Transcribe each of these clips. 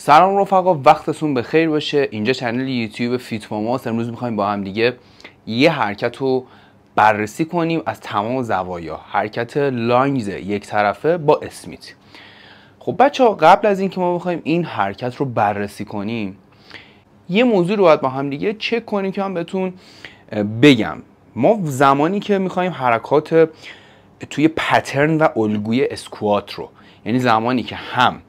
سلام رفقا وقتتون به خیر باشه اینجا چنل یوتیوب فیت ماماست امروز میخوایم با هم دیگه یه حرکت رو بررسی کنیم از تمام زوایا حرکت لاینز یک طرفه با اسمیت خب بچه ها قبل از اینکه ما بخوایم این حرکت رو بررسی کنیم یه موضوع رو باید با هم دیگه چک کنیم که من بهتون بگم ما زمانی که میخوایم حرکات توی پترن و الگوی اسکوات رو یعنی زمانی که هم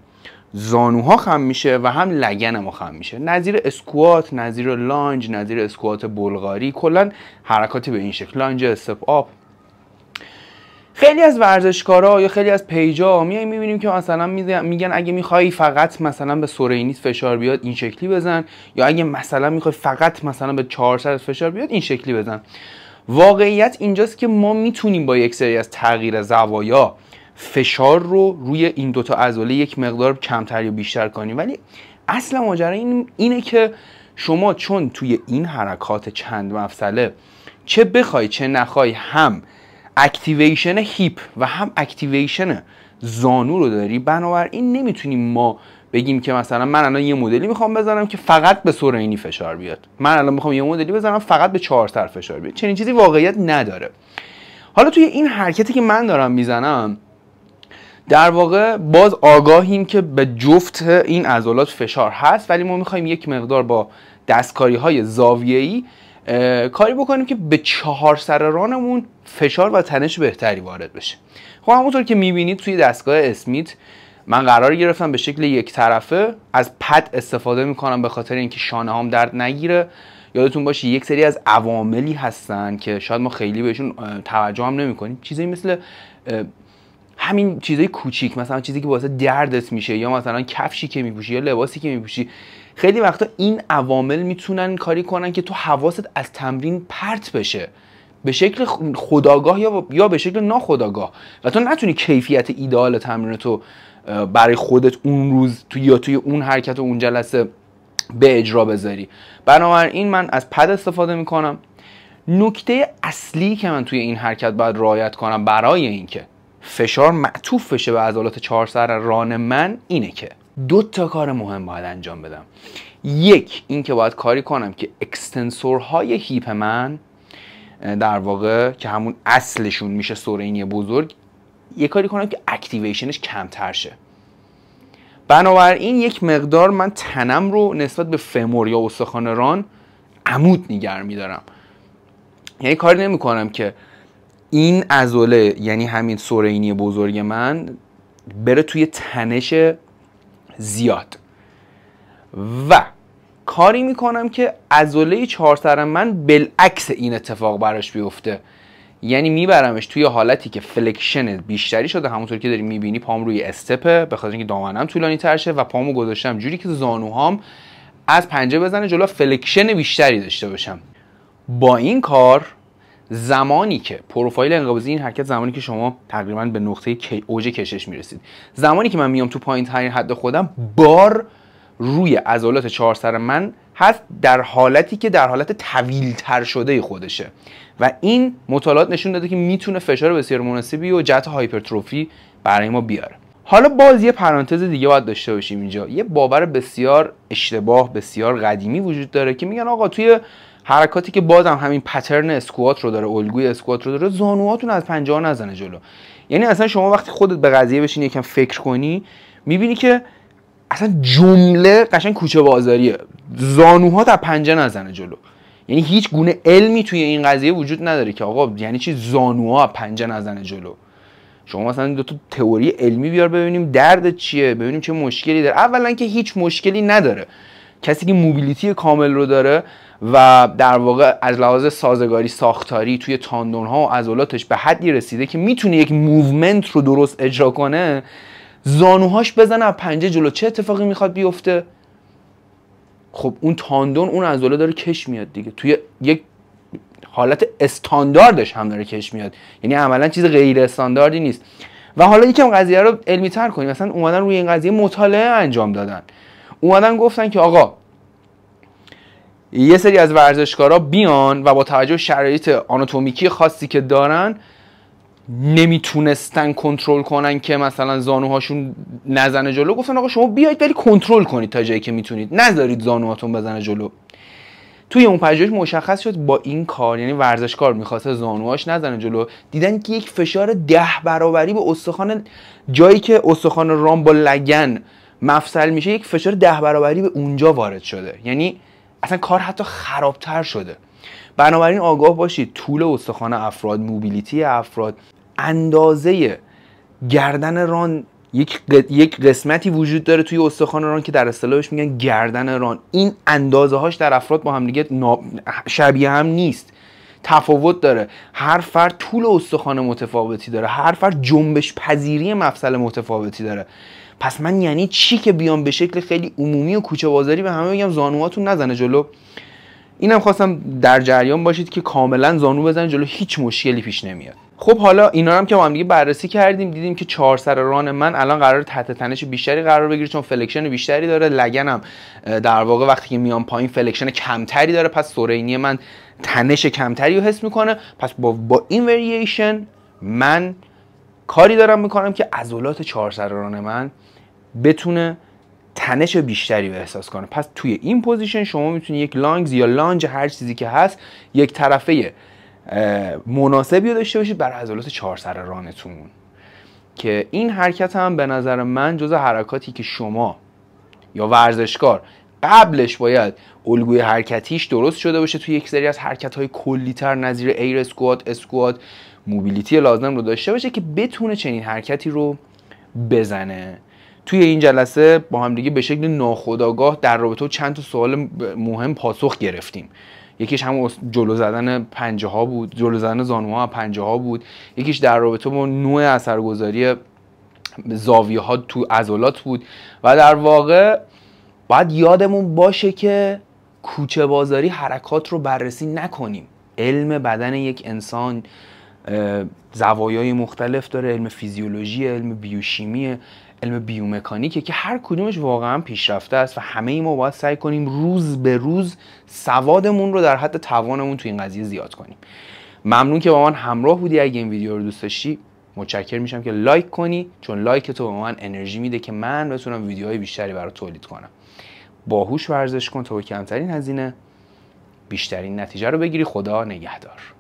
زانوها خم میشه و هم لگن ما خم میشه نظیر اسکوات نظیر لانج نظیر اسکوات بلغاری کلا حرکاتی به این شکل لانج استپ آپ خیلی از ورزشکارا یا خیلی از پیجا میایم میبینیم که مثلا میگن اگه میخوای فقط مثلا به سورینیت فشار بیاد این شکلی بزن یا اگه مثلا میخوای فقط مثلا به 400 فشار بیاد این شکلی بزن واقعیت اینجاست که ما میتونیم با یک سری از تغییر زوایا فشار رو روی این دوتا عضله یک مقدار کمتر یا بیشتر کنیم ولی اصل ماجرا این اینه که شما چون توی این حرکات چند مفصله چه بخوای چه نخوای هم اکتیویشن هیپ و هم اکتیویشن زانو رو داری بنابراین نمیتونیم ما بگیم که مثلا من الان یه مدلی میخوام بزنم که فقط به سورینی فشار بیاد من الان میخوام یه مدلی بزنم فقط به چهار سر فشار بیاد چنین چیزی واقعیت نداره حالا توی این حرکتی که من دارم میزنم در واقع باز آگاهیم که به جفت این عضلات فشار هست ولی ما میخوایم یک مقدار با دستکاری های ای کاری بکنیم که به چهار سر رانمون فشار و تنش بهتری وارد بشه خب همونطور که میبینید توی دستگاه اسمیت من قرار گرفتم به شکل یک طرفه از پد استفاده میکنم به خاطر اینکه شانه هم درد نگیره یادتون باشه یک سری از عواملی هستن که شاید ما خیلی بهشون توجه هم نمیکنیم چیزی مثل همین چیزای کوچیک مثلا چیزی که باعث دردت میشه یا مثلا کفشی که میپوشی یا لباسی که میپوشی خیلی وقتا این عوامل میتونن کاری کنن که تو حواست از تمرین پرت بشه به شکل خداگاه یا به شکل ناخداگاه و تو نتونی کیفیت ایدال تمرین تو برای خودت اون روز تو یا توی اون حرکت و اون جلسه به اجرا بذاری بنابراین من از پد استفاده میکنم نکته اصلی که من توی این حرکت باید رعایت کنم برای اینکه فشار معطوف بشه به عضلات چهار سر ران من اینه که دو تا کار مهم باید انجام بدم یک اینکه باید کاری کنم که اکستنسورهای هیپ من در واقع که همون اصلشون میشه سورینی بزرگ یه کاری کنم که اکتیویشنش کمتر شه بنابراین یک مقدار من تنم رو نسبت به فمور یا استخوان ران عمود نگر میدارم یعنی کاری نمی که این ازوله یعنی همین سورینی بزرگ من بره توی تنش زیاد و کاری میکنم که ازوله چهار سر من بالعکس این اتفاق براش بیفته یعنی میبرمش توی حالتی که فلکشن بیشتری شده همونطور که داری میبینی پام روی استپه به خاطر اینکه دامنم طولانی تر و پامو گذاشتم جوری که زانوهام از پنجه بزنه جلو فلکشن بیشتری داشته باشم با این کار زمانی که پروفایل انقباضی این حرکت زمانی که شما تقریبا به نقطه اوج کشش میرسید زمانی که من میام تو پایین ترین حد خودم بار روی عضلات چهار سر من هست در حالتی که در حالت تر شده خودشه و این مطالعات نشون داده که میتونه فشار بسیار مناسبی و جهت هایپرتروفی برای ما بیاره حالا باز یه پرانتز دیگه باید داشته باشیم اینجا یه باور بسیار اشتباه بسیار قدیمی وجود داره که میگن آقا توی حرکاتی که بازم همین پترن اسکوات رو داره الگوی اسکوات رو داره زانوهاتون از پنجه نزنه جلو یعنی اصلا شما وقتی خودت به قضیه بشین یکم فکر کنی میبینی که اصلا جمله قشنگ کوچه بازاریه زانوهات از پنجه نزنه جلو یعنی هیچ گونه علمی توی این قضیه وجود نداره که آقا یعنی چی زانوها پنجه نزنه جلو شما مثلا دو تا تئوری علمی بیار ببینیم درد چیه ببینیم چه مشکلی داره اولا که هیچ مشکلی نداره کسی که موبیلیتی کامل رو داره و در واقع از لحاظ سازگاری ساختاری توی تاندون ها و عضلاتش به حدی رسیده که میتونه یک موومنت رو درست اجرا کنه زانوهاش بزنه از پنجه جلو چه اتفاقی میخواد بیفته خب اون تاندون اون عضله داره کش میاد دیگه توی یک حالت استانداردش هم داره کش میاد یعنی عملا چیز غیر استانداردی نیست و حالا یکم قضیه رو علمی تر کنیم مثلا اومدن روی این قضیه مطالعه انجام دادن اومدن گفتن که آقا یه سری از ورزشکارا بیان و با توجه شرایط آناتومیکی خاصی که دارن نمیتونستن کنترل کنن که مثلا زانوهاشون نزنه جلو گفتن آقا شما بیاید ولی کنترل کنید تا جایی که میتونید نذارید زانوهاتون بزنه جلو توی اون پژوهش مشخص شد با این کار یعنی ورزشکار میخواسته زانوهاش نزنه جلو دیدن که یک فشار ده برابری به استخوان جایی که استخوان رام با لگن مفصل میشه یک فشار ده برابری به اونجا وارد شده یعنی اصلا کار حتی خرابتر شده بنابراین آگاه باشید طول استخوان افراد موبیلیتی افراد اندازه گردن ران یک, قسمتی وجود داره توی استخوان ران که در اصطلاحش میگن گردن ران این اندازه هاش در افراد با هم دیگه شبیه هم نیست تفاوت داره هر فرد طول استخوان متفاوتی داره هر فرد جنبش پذیری مفصل متفاوتی داره پس من یعنی چی که بیام به شکل خیلی عمومی و کوچه بازاری به همه بگم زانوهاتون نزنه جلو اینم خواستم در جریان باشید که کاملا زانو بزن جلو هیچ مشکلی پیش نمیاد خب حالا اینا هم که با هم دیگه بررسی کردیم دیدیم که چهار سر ران من الان قرار تحت تنش بیشتری قرار بگیره چون فلکشن بیشتری داره لگنم در واقع وقتی که میام پایین فلکشن کمتری داره پس سورینی من تنش کمتری رو حس میکنه پس با, با این وریشن من کاری دارم میکنم که عضلات ران من بتونه تنش بیشتری رو احساس کنه پس توی این پوزیشن شما میتونید یک لانگز یا لانج هر چیزی که هست یک طرفه مناسبی رو داشته باشید برای عضلات رانتون که این حرکت هم به نظر من جز حرکاتی که شما یا ورزشکار قبلش باید الگوی حرکتیش درست شده باشه توی یک سری از حرکت های کلی تر نظیر ایر اسکوات اسکوات موبیلیتی لازم رو داشته باشه که بتونه چنین حرکتی رو بزنه توی این جلسه با هم دیگه به شکل ناخداگاه در رابطه چند تا سوال مهم پاسخ گرفتیم یکیش هم جلو زدن پنجه ها بود جلو زدن زانوها پنجه ها بود یکیش در رابطه با نوع اثرگذاری زاویه ها تو عضلات بود و در واقع باید یادمون باشه که کوچه بازاری حرکات رو بررسی نکنیم علم بدن یک انسان زوایای مختلف داره علم فیزیولوژی علم بیوشیمی علم بیومکانیکه که هر کدومش واقعا پیشرفته است و همه ای ما باید سعی کنیم روز به روز سوادمون رو در حد توانمون تو این قضیه زیاد کنیم ممنون که با من همراه بودی اگه این ویدیو رو دوست داشتی متشکر میشم که لایک کنی چون لایک تو به من انرژی میده که من بتونم ویدیوهای بیشتری برات تولید کنم باهوش ورزش کن تا به کمترین هزینه بیشترین نتیجه رو بگیری خدا نگهدار